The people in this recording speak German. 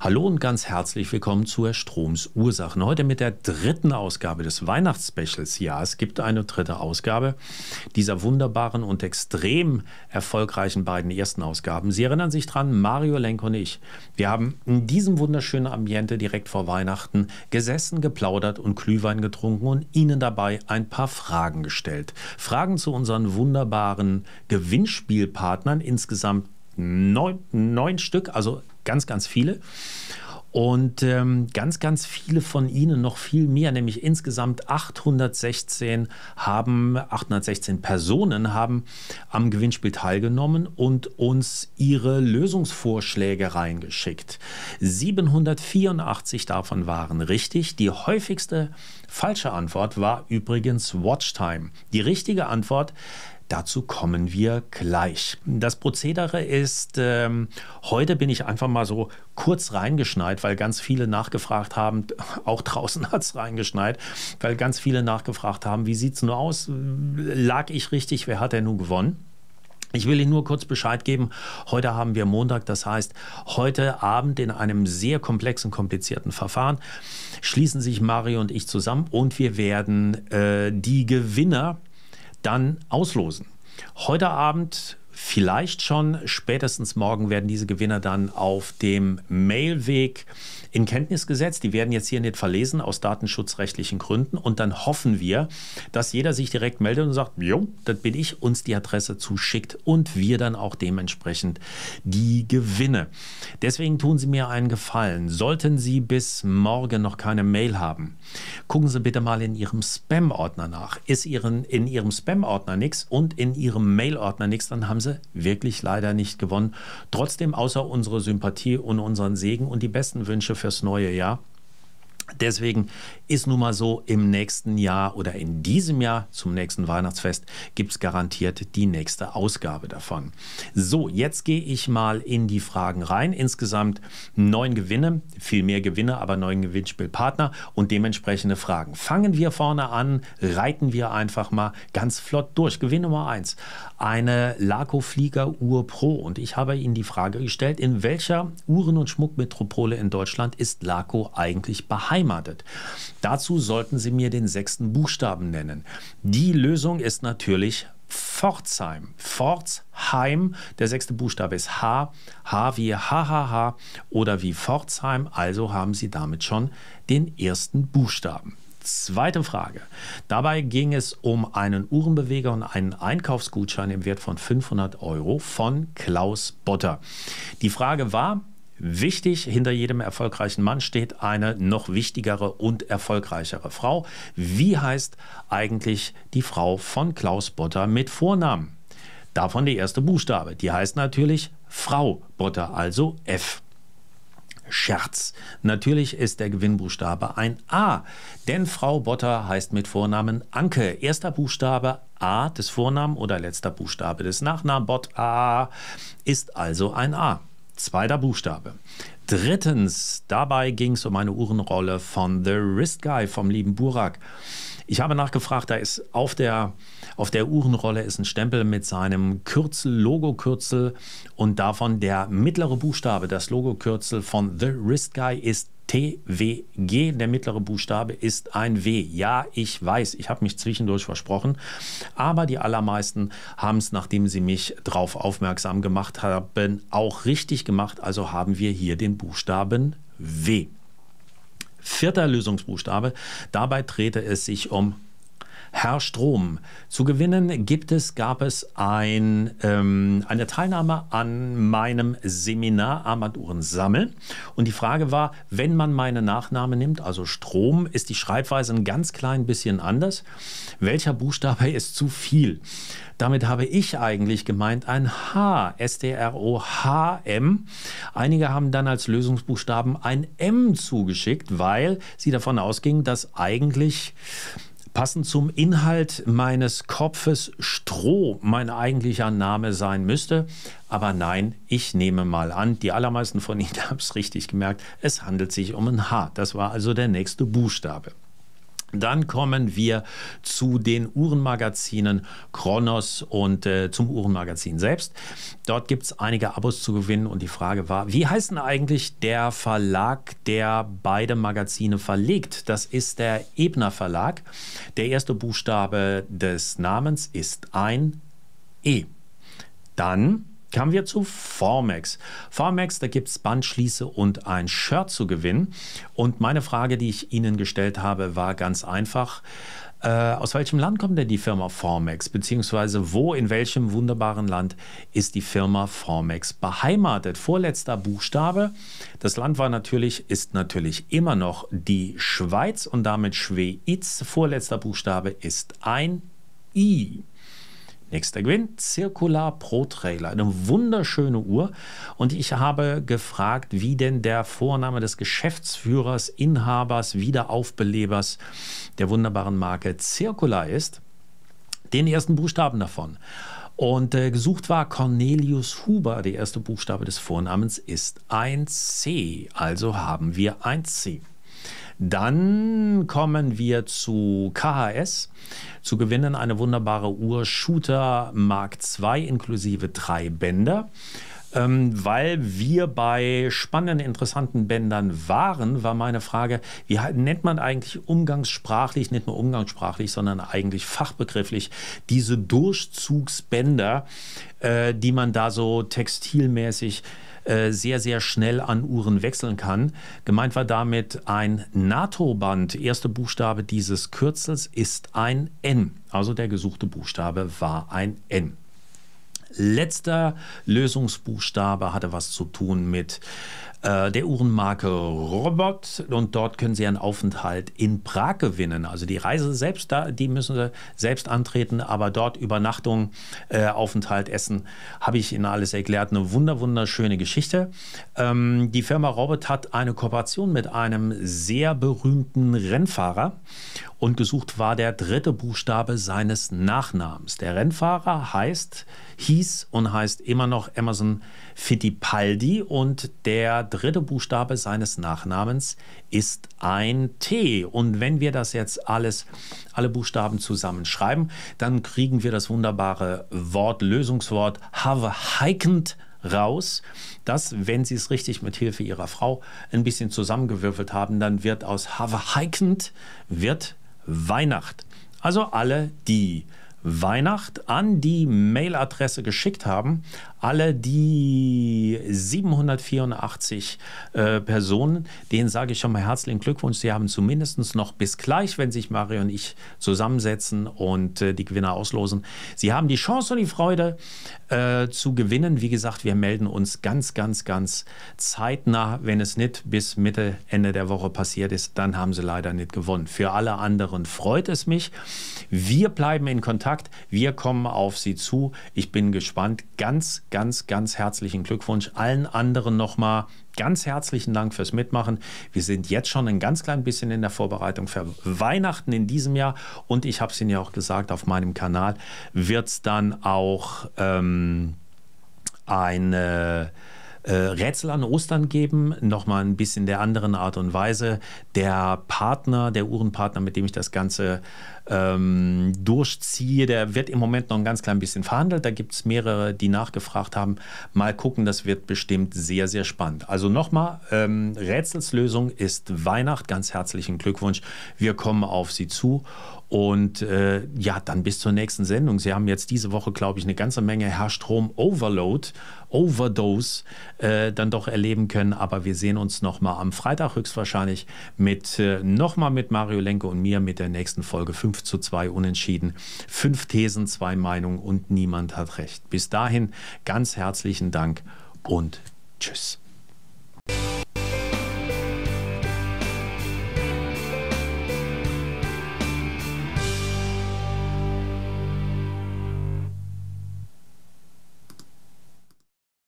Hallo und ganz herzlich willkommen zur Stroms Ursachen. Heute mit der dritten Ausgabe des Weihnachtsspecials. Ja, es gibt eine dritte Ausgabe dieser wunderbaren und extrem erfolgreichen beiden ersten Ausgaben. Sie erinnern sich dran, Mario Lenk und ich, wir haben in diesem wunderschönen Ambiente direkt vor Weihnachten gesessen, geplaudert und Glühwein getrunken und Ihnen dabei ein paar Fragen gestellt. Fragen zu unseren wunderbaren Gewinnspielpartnern, insgesamt neun, neun Stück, also ganz, ganz viele. Und ähm, ganz, ganz viele von ihnen, noch viel mehr, nämlich insgesamt 816 haben, 816 Personen haben am Gewinnspiel teilgenommen und uns ihre Lösungsvorschläge reingeschickt. 784 davon waren richtig. Die häufigste falsche Antwort war übrigens Watchtime. Die richtige Antwort Dazu kommen wir gleich. Das Prozedere ist, ähm, heute bin ich einfach mal so kurz reingeschneit, weil ganz viele nachgefragt haben, auch draußen hat es reingeschneit, weil ganz viele nachgefragt haben, wie sieht es nur aus? Lag ich richtig? Wer hat denn nun gewonnen? Ich will Ihnen nur kurz Bescheid geben. Heute haben wir Montag, das heißt, heute Abend in einem sehr komplexen, komplizierten Verfahren schließen sich Mario und ich zusammen und wir werden äh, die Gewinner dann auslosen. Heute Abend vielleicht schon spätestens morgen werden diese Gewinner dann auf dem Mailweg in Kenntnis gesetzt. Die werden jetzt hier nicht verlesen aus datenschutzrechtlichen Gründen. Und dann hoffen wir, dass jeder sich direkt meldet und sagt, jo, das bin ich, uns die Adresse zuschickt und wir dann auch dementsprechend die Gewinne. Deswegen tun Sie mir einen Gefallen. Sollten Sie bis morgen noch keine Mail haben, gucken Sie bitte mal in Ihrem Spam-Ordner nach. Ist Ihren, in Ihrem Spam-Ordner nichts und in Ihrem Mail-Ordner nichts, dann haben Sie Weise wirklich leider nicht gewonnen. Trotzdem außer unsere Sympathie und unseren Segen und die besten Wünsche fürs neue Jahr. Deswegen ist nun mal so, im nächsten Jahr oder in diesem Jahr zum nächsten Weihnachtsfest gibt es garantiert die nächste Ausgabe davon. So, jetzt gehe ich mal in die Fragen rein. Insgesamt neun Gewinne, viel mehr Gewinne, aber neun Gewinnspielpartner und dementsprechende Fragen. Fangen wir vorne an, reiten wir einfach mal ganz flott durch. Gewinn Nummer eins, eine Laco Flieger Uhr Pro. Und ich habe Ihnen die Frage gestellt, in welcher Uhren- und Schmuckmetropole in Deutschland ist Laco eigentlich beheimatet? beheimatet. Dazu sollten Sie mir den sechsten Buchstaben nennen. Die Lösung ist natürlich Pforzheim. Pforzheim, der sechste Buchstabe ist H, H wie HHH oder wie Pforzheim, also haben Sie damit schon den ersten Buchstaben. Zweite Frage. Dabei ging es um einen Uhrenbeweger und einen Einkaufsgutschein im Wert von 500 Euro von Klaus Botter. Die Frage war, Wichtig, hinter jedem erfolgreichen Mann steht eine noch wichtigere und erfolgreichere Frau. Wie heißt eigentlich die Frau von Klaus Botter mit Vornamen? Davon die erste Buchstabe. Die heißt natürlich Frau Botter, also F. Scherz. Natürlich ist der Gewinnbuchstabe ein A, denn Frau Botter heißt mit Vornamen Anke. Erster Buchstabe A des Vornamen oder letzter Buchstabe des Nachnamen Bott A ist also ein A. Zweiter Buchstabe. Drittens, dabei ging es um eine Uhrenrolle von The Wrist Guy vom lieben Burak. Ich habe nachgefragt, da ist auf der, auf der Uhrenrolle ist ein Stempel mit seinem Kürzel, logo und davon der mittlere Buchstabe, das Logokürzel von The Wrist Guy ist TWG, der mittlere Buchstabe, ist ein W. Ja, ich weiß, ich habe mich zwischendurch versprochen, aber die allermeisten haben es, nachdem sie mich darauf aufmerksam gemacht haben, auch richtig gemacht. Also haben wir hier den Buchstaben W. Vierter Lösungsbuchstabe. Dabei drehte es sich um Herr Strom. Zu gewinnen gibt es, gab es ein, ähm, eine Teilnahme an meinem Seminar Armaturen sammeln. Und die Frage war, wenn man meine Nachname nimmt, also Strom, ist die Schreibweise ein ganz klein bisschen anders. Welcher Buchstabe ist zu viel? Damit habe ich eigentlich gemeint ein H, S-T-R-O-H-M. Einige haben dann als Lösungsbuchstaben ein M zugeschickt, weil sie davon ausgingen, dass eigentlich Passend zum Inhalt meines Kopfes Stroh mein eigentlicher Name sein müsste. Aber nein, ich nehme mal an, die allermeisten von Ihnen haben es richtig gemerkt, es handelt sich um ein H. Das war also der nächste Buchstabe. Dann kommen wir zu den Uhrenmagazinen Kronos und äh, zum Uhrenmagazin selbst. Dort gibt es einige Abos zu gewinnen und die Frage war, wie heißt denn eigentlich der Verlag, der beide Magazine verlegt? Das ist der Ebner Verlag. Der erste Buchstabe des Namens ist ein E. Dann Kamen wir zu Formex. Formex, da gibt es Bandschließe und ein Shirt zu gewinnen. Und meine Frage, die ich Ihnen gestellt habe, war ganz einfach. Äh, aus welchem Land kommt denn die Firma Formex? Beziehungsweise wo, in welchem wunderbaren Land ist die Firma Formex beheimatet? Vorletzter Buchstabe. Das Land war natürlich, ist natürlich immer noch die Schweiz und damit Schweiz. Vorletzter Buchstabe ist ein I. Nächster Gewinn, Circular Pro Trailer, eine wunderschöne Uhr. Und ich habe gefragt, wie denn der Vorname des Geschäftsführers, Inhabers, Wiederaufbelebers der wunderbaren Marke Circular ist. Den ersten Buchstaben davon. Und äh, gesucht war Cornelius Huber. Der erste Buchstabe des Vornamens ist ein C. Also haben wir ein C. Dann kommen wir zu KHS. Zu gewinnen eine wunderbare Uhr Shooter Mark II inklusive drei Bänder. Ähm, weil wir bei spannenden, interessanten Bändern waren, war meine Frage, wie nennt man eigentlich umgangssprachlich, nicht nur umgangssprachlich, sondern eigentlich fachbegrifflich, diese Durchzugsbänder, äh, die man da so textilmäßig äh, sehr, sehr schnell an Uhren wechseln kann. Gemeint war damit ein NATO-Band. Erster Buchstabe dieses Kürzels ist ein N. Also der gesuchte Buchstabe war ein N. Letzter Lösungsbuchstabe hatte was zu tun mit äh, der Uhrenmarke Robot. Und dort können Sie einen Aufenthalt in Prag gewinnen. Also die Reise selbst, da, die müssen Sie selbst antreten. Aber dort Übernachtung, äh, Aufenthalt, Essen, habe ich Ihnen alles erklärt. Eine wunder, wunderschöne Geschichte. Ähm, die Firma Robot hat eine Kooperation mit einem sehr berühmten Rennfahrer. Und gesucht war der dritte Buchstabe seines Nachnamens. Der Rennfahrer heißt, hieß und heißt immer noch Emerson Fittipaldi. Und der dritte Buchstabe seines Nachnamens ist ein T. Und wenn wir das jetzt alles, alle Buchstaben zusammenschreiben, dann kriegen wir das wunderbare Wort, Lösungswort Have Heikend raus, dass, wenn sie es richtig mit Hilfe ihrer Frau ein bisschen zusammengewürfelt haben, dann wird aus Have Heikend wird Weihnacht. Also alle, die Weihnacht an die Mailadresse geschickt haben. Alle die 784 äh, Personen, denen sage ich schon mal herzlichen Glückwunsch. Sie haben zumindest noch bis gleich, wenn sich Mario und ich zusammensetzen und äh, die Gewinner auslosen. Sie haben die Chance und die Freude äh, zu gewinnen. Wie gesagt, wir melden uns ganz, ganz, ganz zeitnah. Wenn es nicht bis Mitte, Ende der Woche passiert ist, dann haben sie leider nicht gewonnen. Für alle anderen freut es mich. Wir bleiben in Kontakt. Kontakt. Wir kommen auf Sie zu. Ich bin gespannt. Ganz, ganz, ganz herzlichen Glückwunsch. Allen anderen nochmal ganz herzlichen Dank fürs Mitmachen. Wir sind jetzt schon ein ganz klein bisschen in der Vorbereitung für Weihnachten in diesem Jahr. Und ich habe es Ihnen ja auch gesagt, auf meinem Kanal wird es dann auch ähm, eine äh, Rätsel an Ostern geben, nochmal ein bisschen der anderen Art und Weise. Der Partner, der Uhrenpartner, mit dem ich das Ganze ähm, durchziehe, der wird im Moment noch ein ganz klein bisschen verhandelt. Da gibt es mehrere, die nachgefragt haben. Mal gucken, das wird bestimmt sehr, sehr spannend. Also nochmal, ähm, Rätselslösung ist Weihnacht. Ganz herzlichen Glückwunsch. Wir kommen auf Sie zu und äh, ja, dann bis zur nächsten Sendung. Sie haben jetzt diese Woche, glaube ich, eine ganze Menge Herrstrom-Overload, Overdose äh, dann doch erleben können. Aber wir sehen uns nochmal am Freitag höchstwahrscheinlich mit äh, nochmal mit Mario Lenke und mir mit der nächsten Folge 5 zu 2 Unentschieden. Fünf Thesen, zwei Meinungen und niemand hat recht. Bis dahin ganz herzlichen Dank und tschüss.